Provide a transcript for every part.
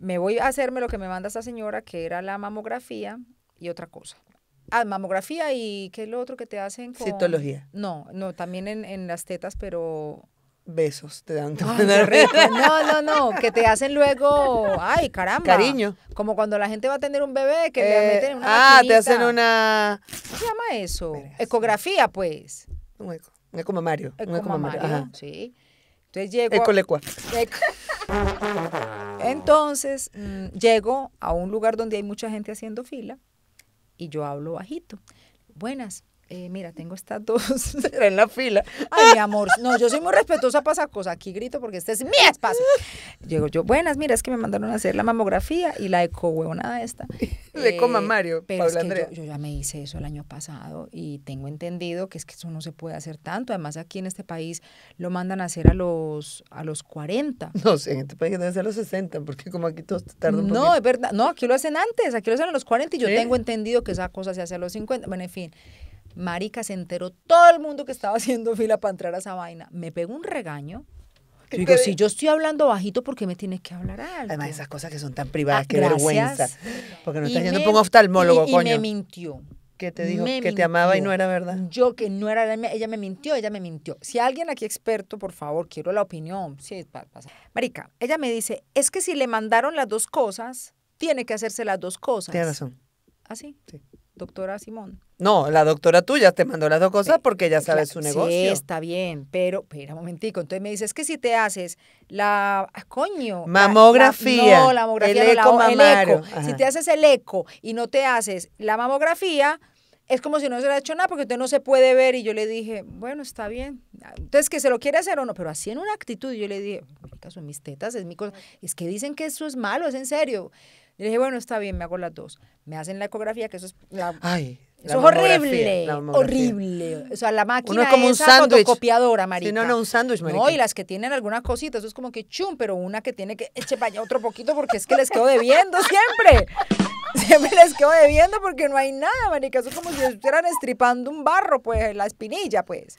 me voy a hacerme lo que me manda esta señora, que era la mamografía y otra cosa. Ah, mamografía y qué es lo otro que te hacen con... Citología. No, no, también en, las tetas, pero... Besos, te dan No, no, no, que te hacen luego, ay, caramba. Cariño. Como cuando la gente va a tener un bebé, que le eh, meten una Ah, te hacen una... ¿Cómo se llama eso? Ecografía, pues. Un eco, un ecomamario. Eco. un mamario, Ajá. sí. Entonces llego... Entonces, mm, llego a un lugar donde hay mucha gente haciendo fila y yo hablo bajito. Buenas, eh, mira, tengo estas dos en la fila. Ay, mi amor, no, yo soy muy respetuosa para esa cosa. Aquí grito porque este es mi espacio. Llego yo, buenas, mira, es que me mandaron a hacer la mamografía y la huevona esta. Le coma eh, Mario, Paula Yo, ya me hice eso el año pasado y tengo entendido que es que eso no se puede hacer tanto. Además, aquí en este país lo mandan a hacer a los, a los 40. No, en este país deben ser a los 60, porque como aquí todos tardan un No, es verdad. No, aquí lo hacen antes, aquí lo hacen a los 40 y yo tengo entendido que esa cosa se hace a los 50. Bueno, en fin. Marica se enteró todo el mundo que estaba haciendo fila para entrar a esa vaina. Me pegó un regaño digo, si yo estoy hablando bajito, ¿por qué me tiene que hablar alto? Además, esas cosas que son tan ah, privadas, qué vergüenza. Porque no estás yendo por un oftalmólogo, coño. y me mintió. Que te dijo que te amaba y no era verdad. Yo que no era, ella me mintió, ella me mintió. Si alguien aquí experto, por favor, quiero la opinión. Sí, pasa. Marica, ella me dice, es que si le mandaron las dos cosas, tiene que hacerse las dos cosas. tiene razón. ¿Ah, sí? sí doctora Simón. No, la doctora tuya te mandó las dos cosas porque ya sabes su negocio. Sí, está bien, pero espera un momentico. Entonces me dices que si te haces la ah, coño, mamografía, no, la mamografía, el, eco si te haces el eco y no te haces la mamografía, es como si no se hubiera hecho nada porque usted no se puede ver y yo le dije, bueno, está bien. Ah, entonces que se lo quiere hacer o no, pero así en una actitud yo le dije, mis tetas, es mi cosa. Es que dicen que eso es malo, es en serio. dije, bueno, está bien, me hago las dos. Me hacen la ecografía, que eso es horrible, horrible. O sea, la máquina es como esa un sándwich. fotocopiadora, no, no, un sándwich, No, y las que tienen alguna cosita, eso es como que chum, pero una que tiene que eche para allá otro poquito porque es que les quedo debiendo siempre. Siempre les quedo debiendo porque no hay nada, marica. Eso es como si estuvieran estripando un barro, pues, la espinilla, pues.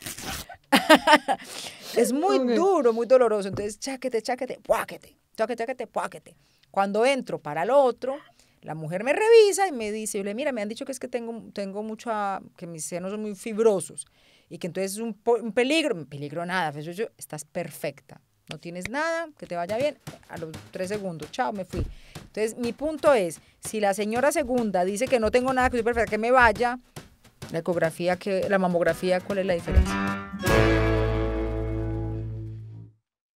es muy duro, muy doloroso. Entonces, cháquete, cháquete, puáquete, cháquete, puáquete. Cuando entro para el otro, la mujer me revisa y me dice, le, mira, me han dicho que es que tengo, tengo mucha, que mis senos son muy fibrosos y que entonces es un, peligro, peligro nada, pues yo, estás perfecta, no tienes nada, que te vaya bien, a los tres segundos, chao, me fui. Entonces, mi punto es, si la señora segunda dice que no tengo nada, que soy perfecta, que me vaya, la ecografía, que, la mamografía, ¿cuál es la diferencia?